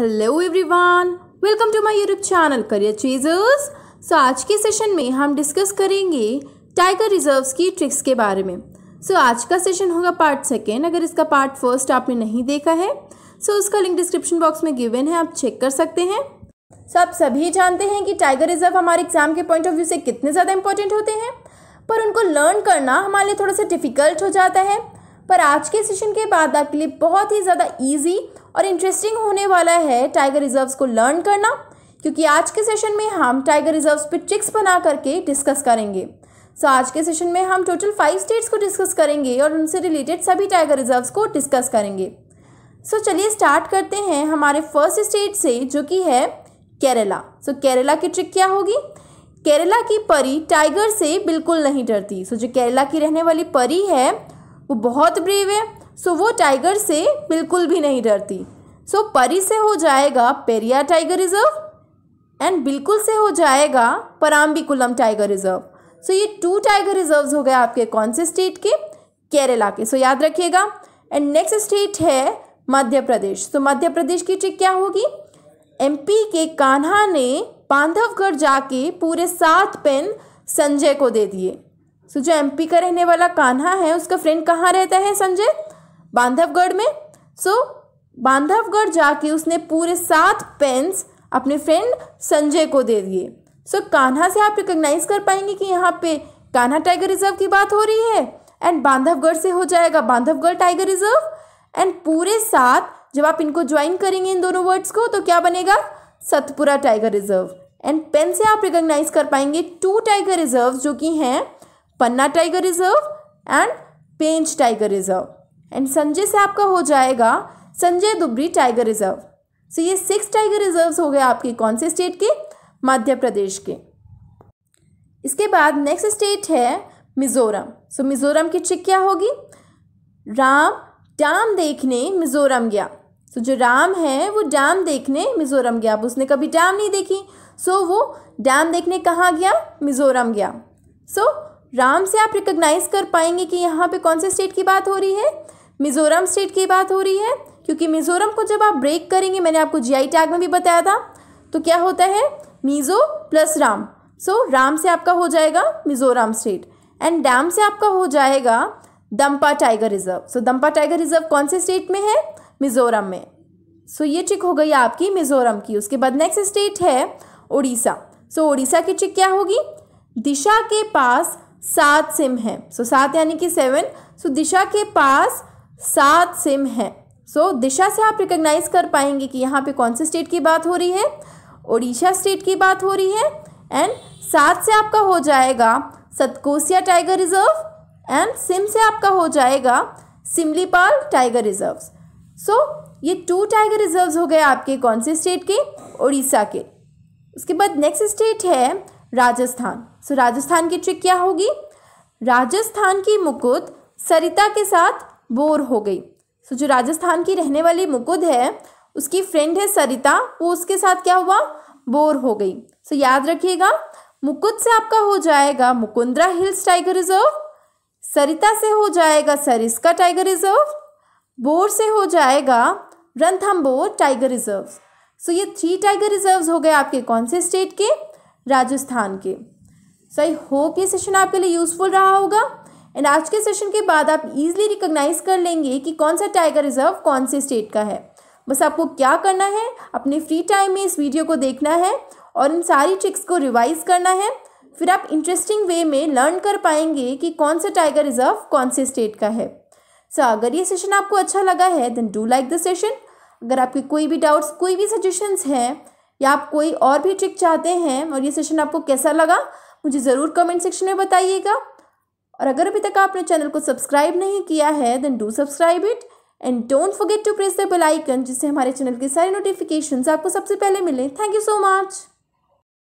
hello everyone welcome to my YouTube channel career चीजर्स so आज के सेशन में हम डिस्कस करेंगे टाइगर रिजर्व्स की ट्रिक्स के बारे में सो so, आज का सेशन होगा पार्ट सेकेंड अगर इसका पार्ट फर्स्ट आपने नहीं देखा है सो so उसका लिंक डिस्क्रिप्शन बॉक्स में गिवन है आप चेक कर सकते हैं सो so, आप सभी जानते हैं कि टाइगर रिजर्व हमारे एग्जाम के पॉइंट ऑफ व्यू से कितने ज़्यादा इंपॉर्टेंट होते हैं पर उनको लर्न करना हमारे लिए थोड़ा सा डिफ़िकल्ट हो जाता है पर आज के सेशन के बाद आपके लिए बहुत ही ज़्यादा ईजी और इंटरेस्टिंग होने वाला है टाइगर रिजर्व्स को लर्न करना क्योंकि आज के सेशन में हम टाइगर रिजर्व्स पे ट्रिक्स बना करके डिस्कस करेंगे सो so, आज के सेशन में हम टोटल फाइव स्टेट्स को डिस्कस करेंगे और उनसे रिलेटेड सभी टाइगर रिजर्व्स को डिस्कस करेंगे सो so, चलिए स्टार्ट करते हैं हमारे फर्स्ट स्टेट से जो कि है केरला सो so, केरला की ट्रिक क्या होगी केरला की परी टाइगर से बिल्कुल नहीं डरती सो so, जो केरला की रहने वाली परी है वो बहुत ब्रेव है सो वो टाइगर से बिल्कुल भी नहीं डरती सो परी से हो जाएगा पेरिया टाइगर रिजर्व एंड बिल्कुल से हो जाएगा पराम्बिकुलम टाइगर रिजर्व सो ये टू टाइगर रिजर्व हो गए आपके कौन से स्टेट के केरला के सो so, याद रखिएगा एंड नेक्स्ट स्टेट है मध्य प्रदेश तो so, मध्य प्रदेश की ट्रिक क्या होगी एमपी के कान्हा ने बांधवगढ़ जाके पूरे सात पेन संजय को दे दिए सो so, जो एमपी का रहने वाला कान्हा है उसका फ्रेंड कहाँ रहता है संजय बांधवगढ़ में सो बांधवगढ़ जाके उसने पूरे सात पेन्स अपने फ्रेंड संजय को दे दिए सो so, कान्हा से आप रिकग्नाइज कर पाएंगे कि यहाँ पे कान्हा टाइगर रिजर्व की बात हो रही है एंड बांधवगढ़ से हो जाएगा बांधवगढ़ टाइगर रिजर्व एंड पूरे साथ जब आप इनको ज्वाइन करेंगे इन दोनों वर्ड्स को तो क्या बनेगा सतपुरा टाइगर रिजर्व एंड पेन से आप रिकोगनाइज कर पाएंगे टू टाइगर रिजर्व जो कि हैं Panna tiger reserve and Pench tiger reserve and Sanjay से आपका हो जाएगा Sanjay Dubri tiger reserve so so ये सिक्स टाइगर रिजर्व हो गए आपके कौन से स्टेट के मध्य प्रदेश के इसके बाद नेक्स्ट स्टेट है मिज़ोरम सो so, मिज़ोरम की ट्रिक क्या होगी राम डैम देखने मिज़ोरम गया सो so, जो राम है वो डैम देखने मिज़ोरम गया अब उसने कभी डैम नहीं देखी सो so, वो डैम देखने कहाँ गया मिज़ोरम गया सो so, राम से आप रिकग्नाइज कर पाएंगे कि यहाँ पे कौन से स्टेट की बात हो रही है मिज़ोरम स्टेट की बात हो रही है क्योंकि मिज़ोरम को जब आप ब्रेक करेंगे मैंने आपको आई टैग में भी बताया था तो क्या होता है Mizo plus Ram so so, Ram से आपका हो जाएगा मिज़ोरम स्टेट एंड डैम से आपका हो जाएगा Dampa tiger reserve so so, Dampa tiger reserve कौन से स्टेट में है मिज़ोरम में सो so, ये चिक हो गई आपकी मिज़ोरम की उसके बाद नेक्स्ट स्टेट है उड़ीसा सो so, उड़ीसा की चिक क्या होगी दिशा के पास सात सिम है सो so, सात यानी कि सेवन सो so, दिशा के पास सात सिम हैं सो so, दिशा से आप रिकग्नाइज कर पाएंगे कि यहाँ पे कौन से स्टेट की बात हो रही है ओडिशा स्टेट की बात हो रही है एंड सात से आपका हो जाएगा सतकोसिया टाइगर रिजर्व एंड सिम से आपका हो जाएगा Similipal tiger reserve so so, ये टू टाइगर रिजर्व्स हो गए आपके कौन से स्टेट के उड़ीसा के उसके बाद नेक्स्ट स्टेट है राजस्थान सो so, राजस्थान की ट्रिक क्या होगी राजस्थान की मुकुट सरिता के साथ बोर हो गई सो जो राजस्थान की रहने वाली मुकुद है उसकी फ्रेंड है सरिता वो उसके साथ क्या हुआ बोर हो गई सो याद रखिएगा मुकुद से आपका हो जाएगा Mukundra hills tiger reserve Sarita से हो जाएगा सरिस्का टाइगर रिजर्व बोर से हो जाएगा रंथम्बोर टाइगर रिजर्व सो ये थ्री टाइगर रिजर्व हो गए आपके कौन से स्टेट के राजस्थान के सो आई होप ये सेशन आपके लिए यूज़फुल रहा होगा एंड आज के सेशन के बाद आप इजीली रिकॉग्नाइज कर लेंगे कि कौन सा टाइगर रिजर्व कौन से स्टेट का है बस आपको क्या करना है अपने फ्री टाइम में इस वीडियो को देखना है और इन सारी ट्रिक्स को रिवाइज करना है फिर आप इंटरेस्टिंग वे में लर्न कर पाएंगे कि कौन सा टाइगर रिजर्व कौन से स्टेट का है सो so, अगर ये सेशन आपको अच्छा लगा है then do like the session अगर आपके कोई भी डाउट्स कोई भी सजेशंस हैं या आप कोई और भी ट्रिक चाहते हैं और ये सेशन आपको कैसा लगा मुझे ज़रूर कमेंट सेक्शन में बताइएगा और अगर अभी तक आपने चैनल को सब्सक्राइब नहीं किया है then do subscribe it and don't forget to press the bell icon जिससे हमारे चैनल की सारी नोटिफिकेशंस आपको सबसे पहले मिलें थैंक यू सो मच